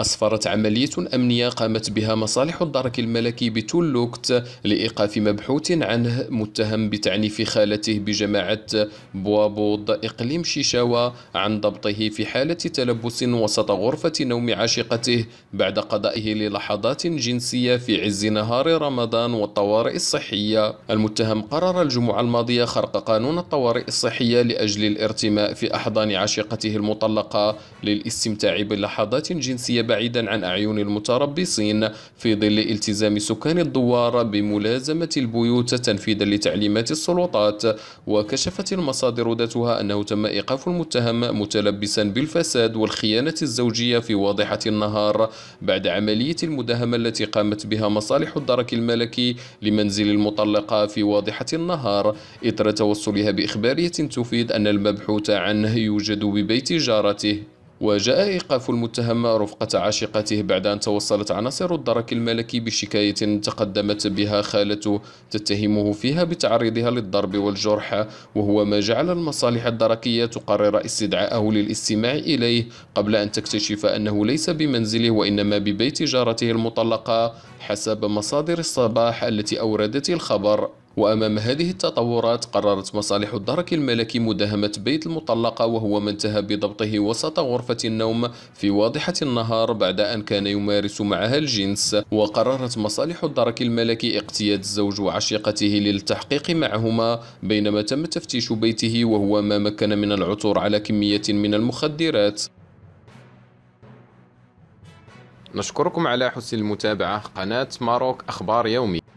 أسفرت عملية أمنية قامت بها مصالح الدرك الملكي بتولوكت لإيقاف مبحوث عنه متهم بتعنيف خالته بجماعة بوابود إقليم شيشاوا عن ضبطه في حالة تلبس وسط غرفة نوم عاشقته بعد قضائه للحظات جنسية في عز نهار رمضان والطوارئ الصحية المتهم قرر الجمعة الماضية خرق قانون الطوارئ الصحية لأجل الارتماء في أحضان عاشقته المطلقة للاستمتاع بلحظات جنسية بعيدا عن أعين المتربصين في ظل التزام سكان الدوار بملازمة البيوت تنفيذا لتعليمات السلطات وكشفت المصادر ذاتها أنه تم إيقاف المتهم متلبسا بالفساد والخيانة الزوجية في واضحة النهار بعد عملية المداهمة التي قامت بها مصالح الدرك الملكي لمنزل المطلقة في واضحة النهار إثر توصلها بإخبارية تفيد أن المبحوث عنه يوجد ببيت جارته وجاء إيقاف المتهم رفقة عاشقته بعد أن توصلت عناصر الدرك الملكي بشكاية تقدمت بها خالته تتهمه فيها بتعريضها للضرب والجرح وهو ما جعل المصالح الدركية تقرر استدعاءه للاستماع إليه قبل أن تكتشف أنه ليس بمنزله وإنما ببيت جارته المطلقة حسب مصادر الصباح التي أوردت الخبر وأمام هذه التطورات قررت مصالح الدرك الملكي مداهمة بيت المطلقة وهو ما انتهى بضبطه وسط غرفة النوم في واضحة النهار بعد أن كان يمارس معها الجنس وقررت مصالح الدرك الملكي اقتياد الزوج وعشيقته للتحقيق معهما بينما تم تفتيش بيته وهو ما مكن من العثور على كمية من المخدرات نشكركم على حسن المتابعة قناة ماروك أخبار يومي